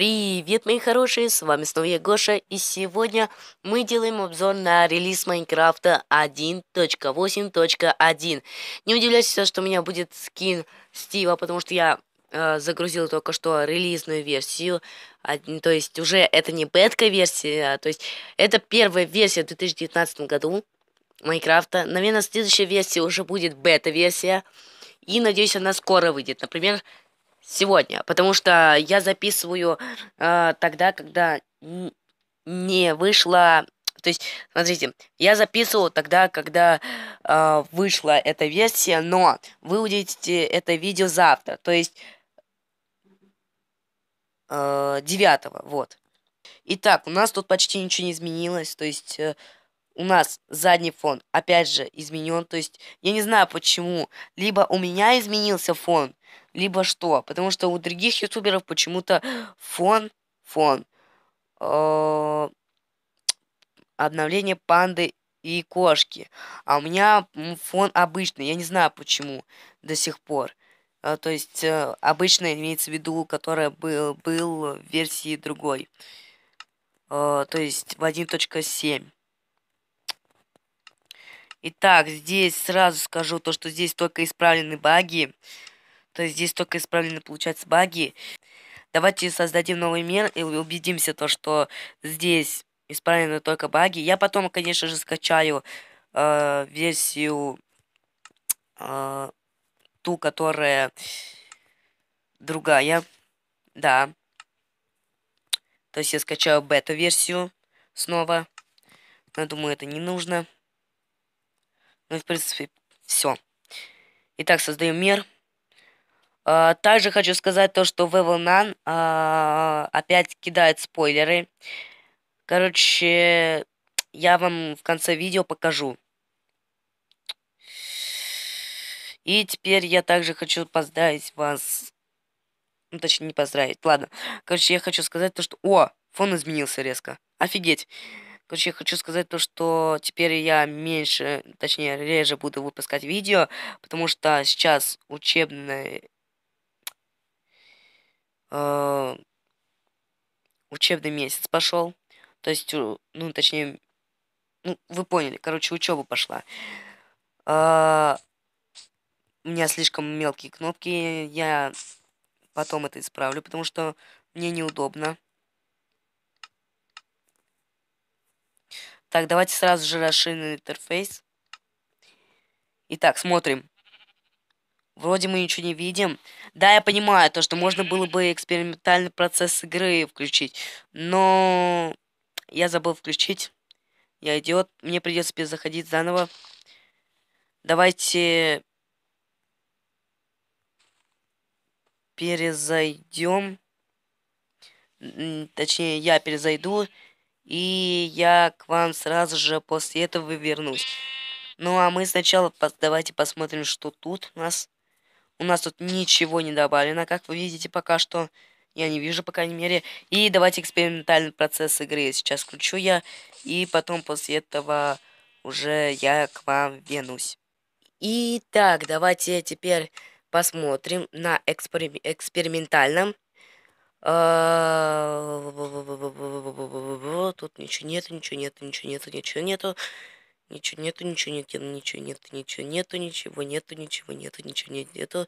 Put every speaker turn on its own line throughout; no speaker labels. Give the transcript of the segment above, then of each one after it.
Привет, мои хорошие, с вами снова я, Гоша, и сегодня мы делаем обзор на релиз Майнкрафта 1.8.1. Не удивляйтесь, что у меня будет скин Стива, потому что я э, загрузил только что релизную версию, а, то есть уже это не бетка-версия, а, то есть это первая версия в 2019 году Майнкрафта. Наверное, следующая версия уже будет бета-версия, и надеюсь, она скоро выйдет, например, сегодня, потому что я записываю э, тогда, когда не вышла... То есть, смотрите, я записывал тогда, когда э, вышла эта версия, но вы увидите это видео завтра, то есть э, 9 вот. Итак, у нас тут почти ничего не изменилось, то есть... Э, у нас задний фон опять же изменен. То есть я не знаю почему. Либо у меня изменился фон, либо что. Потому что у других ютуберов почему-то фон, фон, э, обновление панды и кошки. А у меня фон обычный, я не знаю почему до сих пор. Э, то есть э, обычно имеется в виду, которая был, был в версии другой. Э, то есть в 1.7. Итак, здесь сразу скажу то, что здесь только исправлены баги. То есть здесь только исправлены, получается, баги. Давайте создадим новый мир и убедимся, то, что здесь исправлены только баги. Я потом, конечно же, скачаю э, версию э, ту, которая другая. Да. То есть я скачаю бета-версию снова. Но я думаю, это не нужно. Ну, в принципе, все. Итак, создаем мир. А, также хочу сказать то, что Вэвел Нан а, опять кидает спойлеры. Короче, я вам в конце видео покажу. И теперь я также хочу поздравить вас. Ну, точнее, не поздравить. Ладно. Короче, я хочу сказать то, что... О, фон изменился резко. Офигеть. Короче, я хочу сказать то, что теперь я меньше, точнее, реже буду выпускать видео, потому что сейчас учебный Э, учебный месяц пошел. То есть, ну, точнее, ну, вы поняли, короче, учеба пошла. Э, у меня слишком мелкие кнопки, я потом это исправлю, потому что мне неудобно. Так, давайте сразу же расширенный интерфейс. Итак, смотрим вроде мы ничего не видим. Да, я понимаю то, что можно было бы экспериментальный процесс игры включить, но я забыл включить. Я идиот, мне придется заходить заново. Давайте перезайдем. Точнее, я перезайду, и я к вам сразу же после этого вернусь. Ну а мы сначала давайте посмотрим, что тут у нас. У нас тут ничего не добавлено, как вы видите пока что. Я не вижу, по крайней мере. И давайте экспериментальный процесс игры. Сейчас включу я, и потом после этого уже я к вам вернусь. Итак, давайте теперь посмотрим на экспер... экспериментальном. Тут ничего нету, ничего нету, ничего нету, ничего нету. Ничего нету, ничего нет, ничего нету, ничего нету, ничего нету, ничего нету, ничего нет, нету.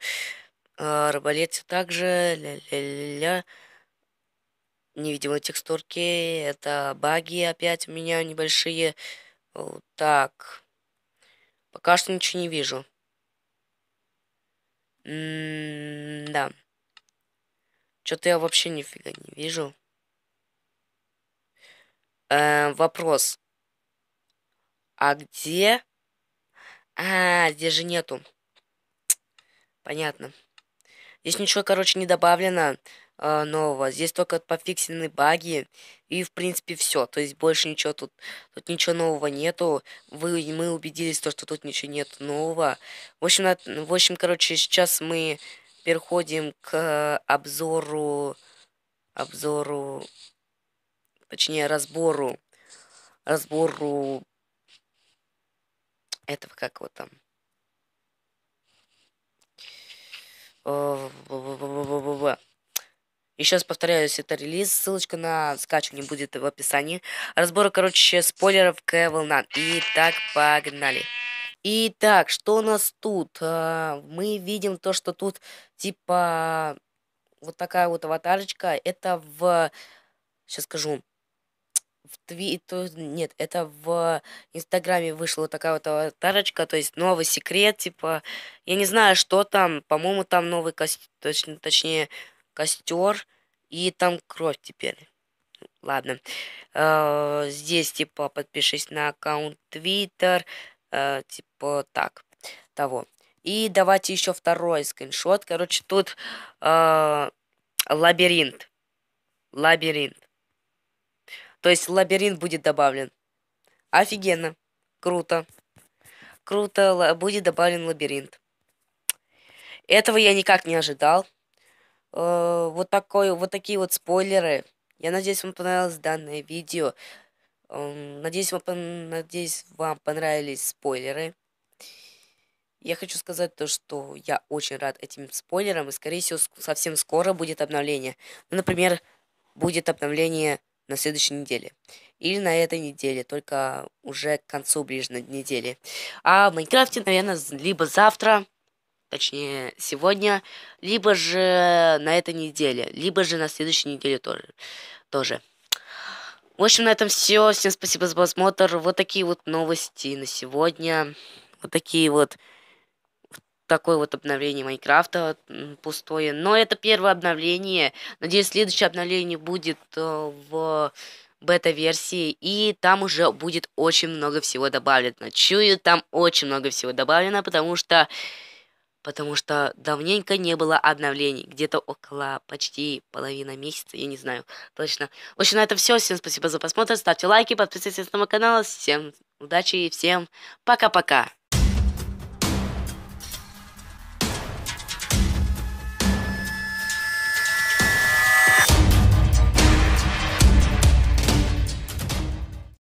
А, арбалет все так же, ля-ля-ля-ля. Невидимые текстурки, это баги опять у меня небольшие. Вот так. Пока что ничего не вижу. М-м-м, да. Что-то я вообще нифига не вижу. -э вопрос. А где? А, здесь же нету. Понятно. Здесь ничего, короче, не добавлено э, нового. Здесь только пофиксены баги. И, в принципе, все. То есть больше ничего тут... Тут ничего нового нету. Вы, мы убедились, то, что тут ничего нет нового. В общем, на, в общем короче, сейчас мы переходим к обзору... Обзору... Точнее, разбору... Разбору этого как вот там. Еще раз повторяюсь, это релиз. Ссылочка на скачивание будет в описании. Разбор, короче, спойлеров к волна. Итак, погнали. Итак, что у нас тут? А, мы видим то, что тут типа вот такая вот аватарочка. Это в... Сейчас скажу в Твиттере, нет, это в Инстаграме вышла такая вот аватарочка, то есть новый секрет, типа, я не знаю, что там, по-моему, там новый костер, точ... Ну, точнее, костер, и там кровь теперь. Ладно. -э здесь, типа, подпишись на аккаунт Твиттер, э типа, так, того. И давайте еще второй скриншот. Короче, тут э, лабиринт. Лабиринт. То есть лабиринт будет добавлен. Офигенно. Круто. Круто, будет добавлен лабиринт. Этого я никак не ожидал. Э, вот, такой, вот такие вот спойлеры. Я надеюсь, вам понравилось данное видео. Э, надеюсь, вам, надеюсь, вам понравились спойлеры. Я хочу сказать то, что я очень рад этим спойлерам, и, скорее всего, совсем скоро будет обновление. Ну, например, будет обновление на следующей неделе. Или на этой неделе, только уже к концу ближней недели. А в Майнкрафте, наверное, либо завтра, точнее сегодня, либо же на этой неделе, либо же на следующей неделе тоже. тоже. В общем, на этом все. Всем спасибо за просмотр. Вот такие вот новости на сегодня. Вот такие вот такое вот обновление Майнкрафта пустое. Но это первое обновление. Надеюсь, следующее обновление будет э, в бета-версии, и там уже будет очень много всего добавлено. Чую, там очень много всего добавлено, потому что потому что давненько не было обновлений, где-то около почти половина месяца, я не знаю точно. В общем, на это все. Всем спасибо за просмотр, ставьте лайки, подписывайтесь на мой канал. Всем удачи и всем пока-пока.